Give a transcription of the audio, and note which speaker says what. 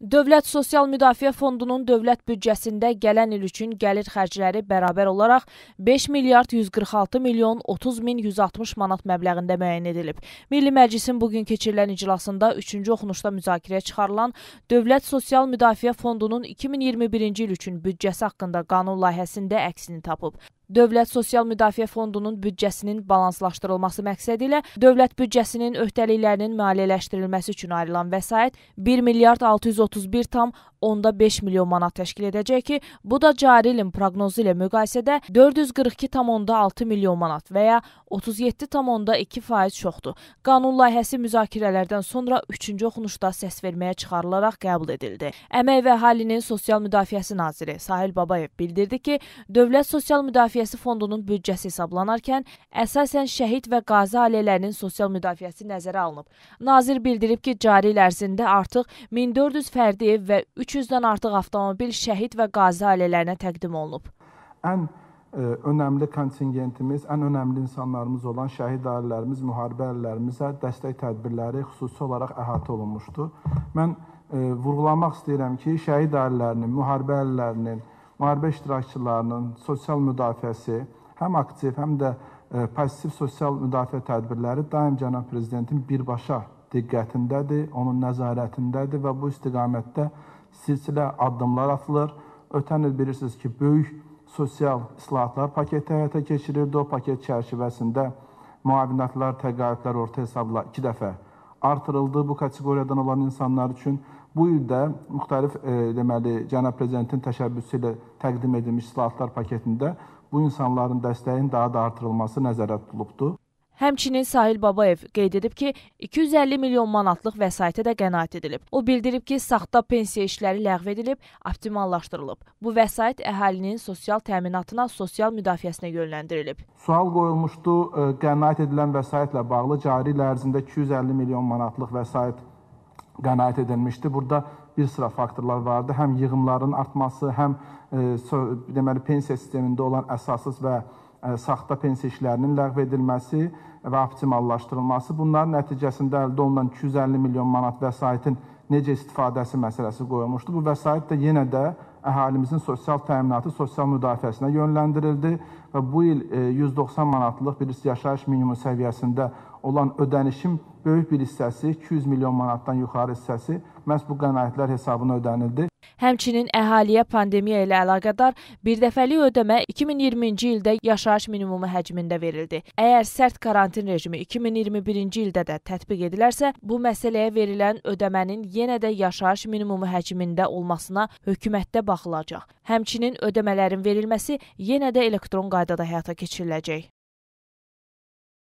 Speaker 1: Dövlət Sosial Müdafiə Fondunun dövlət büdcəsində gələn il üçün gəlir xərcləri bərabər olaraq 5 milyard 146 milyon 30 min 160 manat məbləğində müəyyən edilib. Milli Məclisin bugün keçirilən iclasında 3-cü oxunuşda müzakirəyə çıxarılan Dövlət Sosial Müdafiə Fondunun 2021-ci il üçün büdcəsi haqqında qanun layihəsində əksini tapıb. Dövlət Sosial Müdafiə Fondunun büdcəsinin balanslaşdırılması məqsədi ilə dövlət büdcəsinin öhdəliklərinin maliyyələşdirilməsi üçün ayrılan vəsait 1 milyard 631 tam onda 5 milyon manat təşkil edəcək ki, bu da cari ilin proqnozu ilə müqayisədə 442,6 milyon manat və ya 37,2% çoxdur. Qanun layihəsi müzakirələrdən sonra 3-cü oxunuşda səs verməyə çıxarılaraq qəbul edildi. Əmək və Əhalinin Sosial Müdafiəsi naziri Sahil Babayev bildirdi ki, Dövlət Sosial Müdafiəsi fondunun büdcəsi hesablanarkən əsasən şəhid və qazi ailələrinin sosial müdafiəsi nəzərə alınıb. Nazir bildirib ki, cari il ərzində artıq 1400 fərdi ev və 3 200-dən artıq avtomobil şəhid və qazi ailələrinə təqdim olunub.
Speaker 2: Ən ə, e, önəmli kontingentimiz, ən önəmli insanlarımız olan şəhid ailələrimiz, müharibə ailələrimizə dəstək tədbirləri xüsusi olaraq əhatə olunmuşdu. Mən ə, e, vurğulamaq istəyirəm ki, şəhid ailələrinin, müharibə ailələrinin, müharibə iştirakçılarının sosial müdafiəsi həm aktiv, həm də ə, e, pasiv sosial müdafiə tədbirləri daim cənab prezidentin birbaşa diqqətindədir, onun nəzarətindədir və bu istiqamətdə silsilə addımlar atılır. Ötən il bilirsiniz ki, böyük sosial islahatlar paketi həyata keçirildi. O paket çərçivəsində müavinətlər, təqaüdlər orta hesabla iki dəfə artırıldı bu kateqoriyadan olan insanlar üçün. Bu ildə müxtəlif e, deməli cənab prezidentin təşəbbüsü ilə təqdim edilmiş islahatlar paketində bu insanların dəstəyin daha da artırılması nəzərdə tutulubdu.
Speaker 1: Həmçinin Sahil Babayev qeyd edib ki, 250 milyon manatlıq vəsaitə də qənaət edilib. O bildirib ki, saxta pensiya işləri ləğv edilib, optimallaşdırılıb. Bu vəsait əhalinin sosial təminatına, sosial müdafiəsinə yönləndirilib.
Speaker 2: Sual qoyulmuşdu, e, qənaət edilən vəsaitlə bağlı cari il ərzində 250 milyon manatlıq vəsait qənaət edilmişdi. Burada bir sıra faktorlar vardı. Həm yığımların artması, həm e, deməli pensiya sistemində olan əsassız və saxta pensiya işlərinin ləğv edilməsi və optimallaşdırılması. Bunların nəticəsində əldə olunan 250 milyon manat vəsaitin necə istifadəsi məsələsi qoyulmuşdu. Bu vəsait də yenə də əhalimizin sosial təminatı, sosial müdafiəsinə yönləndirildi və bu il 190 e, manatlıq bir yaşayış minimum səviyyəsində olan ödənişin böyük bir hissəsi, 200 milyon manatdan yuxarı hissəsi məhz bu qənaətlər hesabına ödənildi.
Speaker 1: Həmçinin əhaliyə pandemiya ilə əlaqədar birdəfəlik ödəmə 2020-ci ildə yaşayış minimumu həcmində verildi. Əgər sərt karantin rejimi 2021-ci ildə də tətbiq edilərsə, bu məsələyə verilən ödəmənin yenə də yaşayış minimumu həcmində olmasına hökumətdə baxılacaq. Həmçinin ödəmələrin verilməsi yenə də elektron qaydada həyata keçiriləcək.